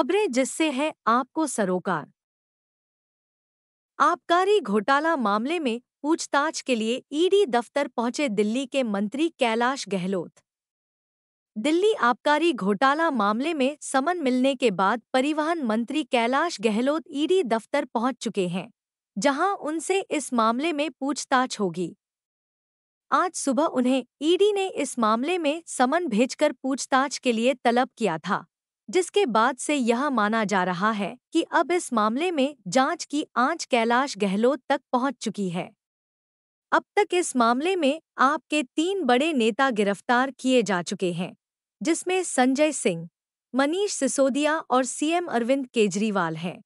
खबरें जिससे है आपको सरोकार आबकारी घोटाला मामले में पूछताछ के लिए ईडी दफ्तर पहुंचे दिल्ली के मंत्री कैलाश गहलोत दिल्ली आबकारी घोटाला मामले में समन मिलने के बाद परिवहन मंत्री कैलाश गहलोत ईडी दफ्तर पहुंच चुके हैं जहां उनसे इस मामले में पूछताछ होगी आज सुबह उन्हें ईडी ने इस मामले में समन भेजकर पूछताछ के लिए तलब किया था जिसके बाद से यह माना जा रहा है कि अब इस मामले में जांच की आंच कैलाश गहलोत तक पहुंच चुकी है अब तक इस मामले में आपके तीन बड़े नेता गिरफ्तार किए जा चुके हैं जिसमें संजय सिंह मनीष सिसोदिया और सीएम अरविंद केजरीवाल हैं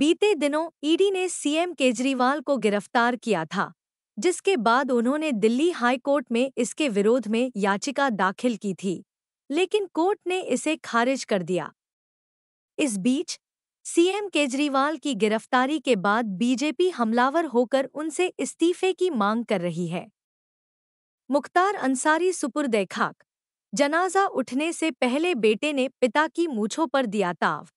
बीते दिनों ईडी ने सीएम केजरीवाल को गिरफ्तार किया था जिसके बाद उन्होंने दिल्ली हाईकोर्ट में इसके विरोध में याचिका दाखिल की थी लेकिन कोर्ट ने इसे खारिज कर दिया इस बीच सीएम केजरीवाल की गिरफ्तारी के बाद बीजेपी हमलावर होकर उनसे इस्तीफे की मांग कर रही है मुख्तार अंसारी सुपुर्द खाक जनाजा उठने से पहले बेटे ने पिता की मूछों पर दिया ताव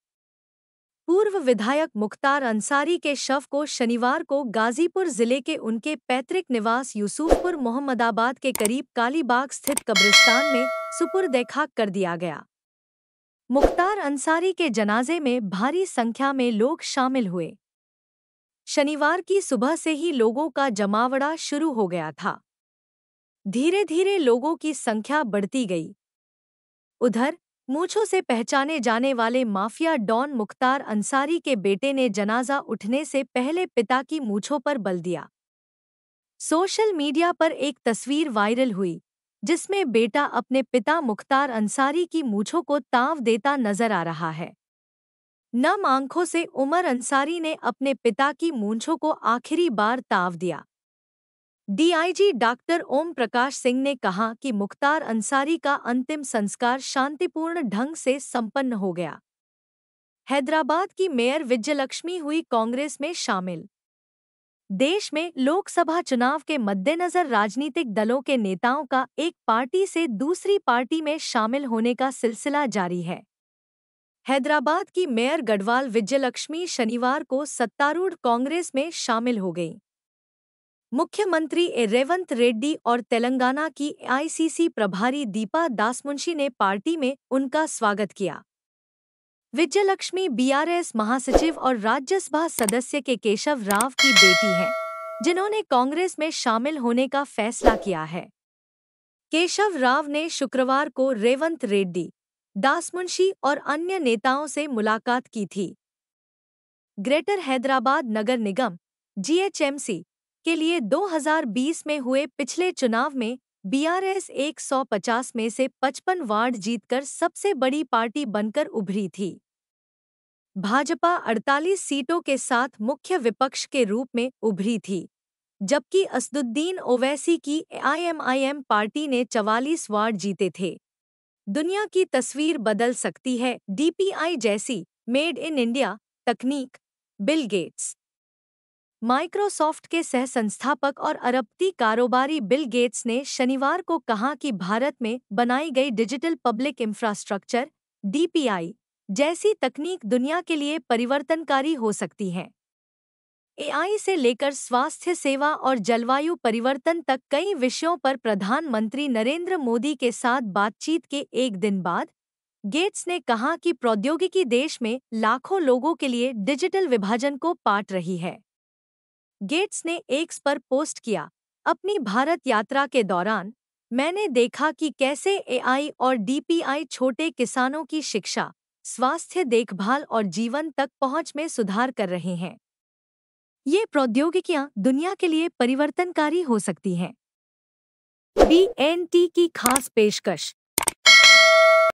पूर्व विधायक मुख्तार अंसारी के शव को शनिवार को गाजीपुर जिले के उनके पैतृक निवास यूसुफपुर मोहम्मदाबाद के करीब कालीबाग स्थित कब्रिस्तान में सुपुर देखा कर दिया गया मुख्तार अंसारी के जनाजे में भारी संख्या में लोग शामिल हुए शनिवार की सुबह से ही लोगों का जमावड़ा शुरू हो गया था धीरे धीरे लोगों की संख्या बढ़ती गई उधर मूछों से पहचाने जाने वाले माफिया डॉन मुख्तार अंसारी के बेटे ने जनाजा उठने से पहले पिता की मूछों पर बल दिया सोशल मीडिया पर एक तस्वीर वायरल हुई जिसमें बेटा अपने पिता मुख्तार अंसारी की मूछों को तांव देता नजर आ रहा है नम आंखों से उमर अंसारी ने अपने पिता की मूछों को आखिरी बार ताव दिया डीआईजी डॉक्टर ओम प्रकाश सिंह ने कहा कि मुख्तार अंसारी का अंतिम संस्कार शांतिपूर्ण ढंग से संपन्न हो गया हैदराबाद की मेयर विजयलक्ष्मी हुई कांग्रेस में शामिल देश में लोकसभा चुनाव के मद्देनजर राजनीतिक दलों के नेताओं का एक पार्टी से दूसरी पार्टी में शामिल होने का सिलसिला जारी है हैदराबाद की मेयर गढ़वाल विजयलक्ष्मी शनिवार को सत्तारूढ़ कांग्रेस में शामिल हो गई मुख्यमंत्री रेवंत रेड्डी और तेलंगाना की आईसीसी प्रभारी दीपा दासमुंशी ने पार्टी में उनका स्वागत किया विजयलक्ष्मी बीआरएस महासचिव और राज्यसभा सदस्य के केशव राव की बेटी हैं, जिन्होंने कांग्रेस में शामिल होने का फैसला किया है केशव राव ने शुक्रवार को रेवंत रेड्डी दासमुंशी और अन्य नेताओं से मुलाकात की थी ग्रेटर हैदराबाद नगर निगम जीएचएमसी के लिए 2020 में हुए पिछले चुनाव में बीआरएस 150 में से 55 वार्ड जीतकर सबसे बड़ी पार्टी बनकर उभरी थी भाजपा 48 सीटों के साथ मुख्य विपक्ष के रूप में उभरी थी जबकि असदुद्दीन ओवैसी की आईएमआईएम पार्टी ने 44 वार्ड जीते थे दुनिया की तस्वीर बदल सकती है डीपीआई जैसी मेड इन इंडिया तकनीक बिल गेट्स माइक्रोसॉफ्ट के सह संस्थापक और अरबती कारोबारी बिल गेट्स ने शनिवार को कहा कि भारत में बनाई गई डिजिटल पब्लिक इंफ्रास्ट्रक्चर डीपीआई जैसी तकनीक दुनिया के लिए परिवर्तनकारी हो सकती है एआई से लेकर स्वास्थ्य सेवा और जलवायु परिवर्तन तक कई विषयों पर प्रधानमंत्री नरेंद्र मोदी के साथ बातचीत के एक दिन बाद गेट्स ने कहा कि प्रौद्योगिकी देश में लाखों लोगों के लिए डिजिटल विभाजन को पाट रही है गेट्स ने एक्स पर पोस्ट किया अपनी भारत यात्रा के दौरान मैंने देखा कि कैसे एआई और डीपीआई छोटे किसानों की शिक्षा स्वास्थ्य देखभाल और जीवन तक पहुंच में सुधार कर रहे हैं ये प्रौद्योगिकियां दुनिया के लिए परिवर्तनकारी हो सकती हैं बी की खास पेशकश